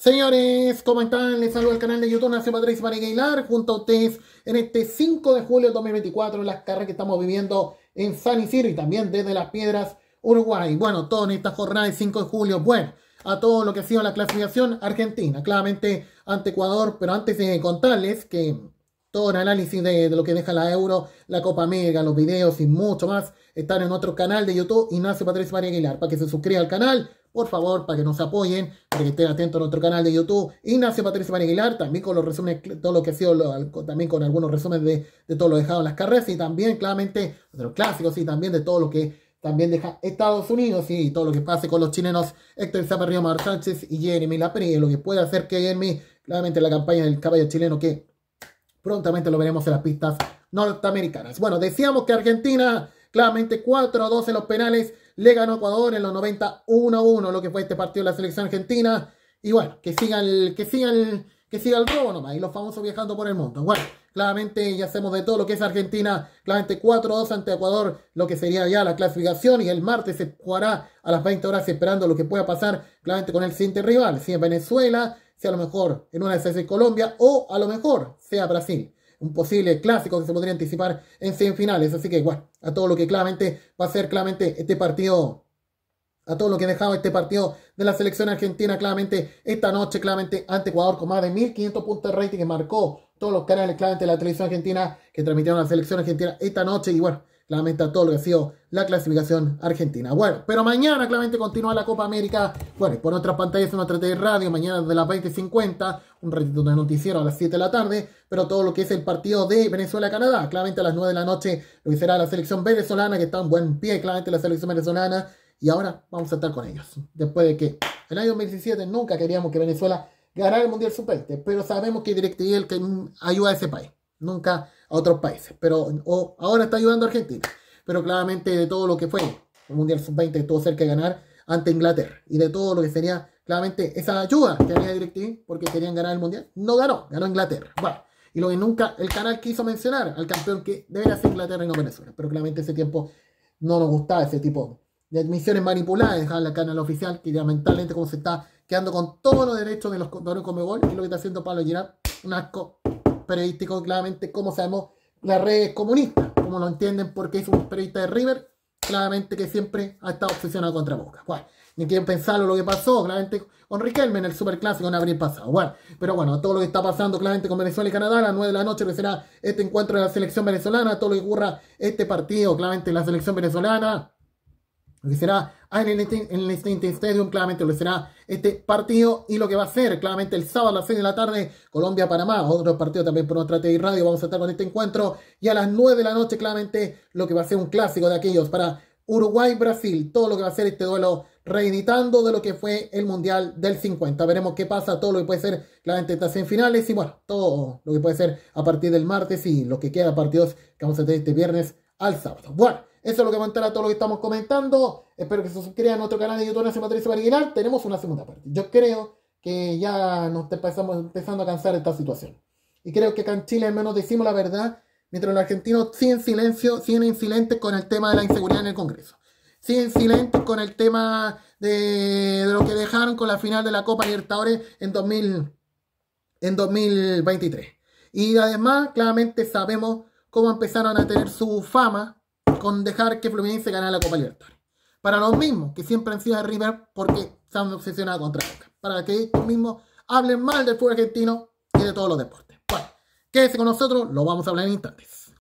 Señores, ¿cómo están? Les saludo al canal de YouTube Nacio Patricio Aguilar junto a ustedes en este 5 de julio de 2024, las carreras que estamos viviendo en San Isidro y también desde Las Piedras, Uruguay. Bueno, todo en esta jornada del 5 de julio, bueno, a todo lo que ha sido la clasificación argentina, claramente ante Ecuador, pero antes de contarles que todo el análisis de, lo que deja la Euro, la Copa Mega, los videos y mucho más están en otro canal de YouTube Ignacio Patricio María Aguilar, para que se suscriba al canal, por favor, para que nos apoyen, para que estén atentos a nuestro canal de YouTube. Ignacio Patricio Aguilar, también con los resúmenes, todo lo que ha sido, también con algunos resúmenes de, de todo lo dejado en las carreras y también claramente de los clásicos y también de todo lo que también deja Estados Unidos y todo lo que pase con los chilenos Héctor Zaparrío, Mar Sánchez y Jeremy Lapri, lo que puede hacer que Jeremy, claramente la campaña del caballo chileno que prontamente lo veremos en las pistas norteamericanas. Bueno, decíamos que Argentina, claramente 4 a 2 en los penales, le ganó a Ecuador en los 90 1-1, lo que fue este partido de la selección argentina. Y bueno, que siga el, que siga que siga el robo nomás, y los famosos viajando por el mundo. Bueno, claramente ya hacemos de todo lo que es Argentina, claramente 4-2 ante Ecuador, lo que sería ya la clasificación, y el martes se jugará a las 20 horas esperando lo que pueda pasar, claramente con el siguiente rival, si es Venezuela, si a lo mejor en una de esas es Colombia, o a lo mejor sea Brasil un posible clásico que se podría anticipar en semifinales. Así que, bueno, a todo lo que claramente va a ser claramente este partido a todo lo que ha dejado este partido de la selección argentina claramente esta noche, claramente ante Ecuador con más de 1500 puntos de rating que marcó todos los canales claramente de la televisión argentina que transmitieron a la selección argentina esta noche y bueno, lamenta todo lo que ha sido la clasificación argentina. Bueno, pero mañana claramente continúa la Copa América. Bueno, y por nuestras pantallas en nuestra de Radio, mañana desde las 20.50, un ratito de noticiero a las 7 de la tarde, pero todo lo que es el partido de Venezuela-Canadá, claramente a las 9 de la noche, lo que será la selección venezolana, que está en buen pie, claramente la selección venezolana, y ahora vamos a estar con ellos. Después de que en el año 2017 nunca queríamos que Venezuela ganara el Mundial sub pero sabemos que DirecTV el que ayuda a ese país. Nunca a otros países. Pero ahora está ayudando a Argentina. Pero claramente de todo lo que fue el Mundial Sub-20 estuvo cerca de ganar ante Inglaterra. Y de todo lo que sería claramente esa ayuda que había directivo porque querían ganar el Mundial, no ganó, ganó Inglaterra. Bueno, y lo que nunca el canal quiso mencionar al campeón que debería ser Inglaterra y no Venezuela. Pero claramente ese tiempo no nos gustaba ese tipo de admisiones manipuladas, dejar la canal oficial, que mentalmente como se está quedando con todos los derechos de los como gol Y lo que está haciendo Pablo Girard, un asco periodístico, claramente como sabemos las redes comunistas, como lo entienden porque es un periodista de River, claramente que siempre ha estado obsesionado contra Boca. Bueno, ni quieren pensarlo lo que pasó, claramente con Riquelme en el Superclásico en abril pasado. pero bueno, todo lo que está pasando claramente con Venezuela y Canadá, a las 9 de la noche que será este encuentro de la selección venezolana, todo lo que ocurra este partido, claramente la selección venezolana lo que será ah, en, el, en Stadium, claramente lo que será este partido y lo que va a ser claramente el sábado a las 6 de la tarde, Colombia-Panamá, otro partido también por nuestra TV Radio, vamos a estar con este encuentro y a las 9 de la noche claramente lo que va a ser un clásico de aquellos para Uruguay-Brasil, todo lo que va a ser este duelo reeditando de lo que fue el Mundial del 50. Veremos qué pasa, todo lo que puede ser claramente estas semifinales y bueno, todo lo que puede ser a partir del martes y lo que queda partidos que vamos a tener este viernes al sábado. Bueno. Eso es lo que a a todo lo que estamos comentando. Espero que se suscriban a nuestro canal de YouTube Nación Matriz Original. Tenemos una segunda parte. Yo creo que ya nos estamos empezando a cansar de esta situación. Y creo que acá en Chile al menos decimos la verdad, mientras los argentinos siguen silencio, siguen insilentes con el tema de la inseguridad en el Congreso. Siguen silentes con el tema de, lo que dejaron con la final de la Copa Libertadores en, 2000, en 2023. Y además, claramente sabemos cómo empezaron a tener su fama con dejar que Fluminense gane la Copa Libertadores. Para los mismos que siempre han sido de River porque se han obsesionado contra Boca. Para que ellos mismos hablen mal del fútbol argentino y de todos los deportes. Bueno, quédese con nosotros, lo vamos a hablar en instantes.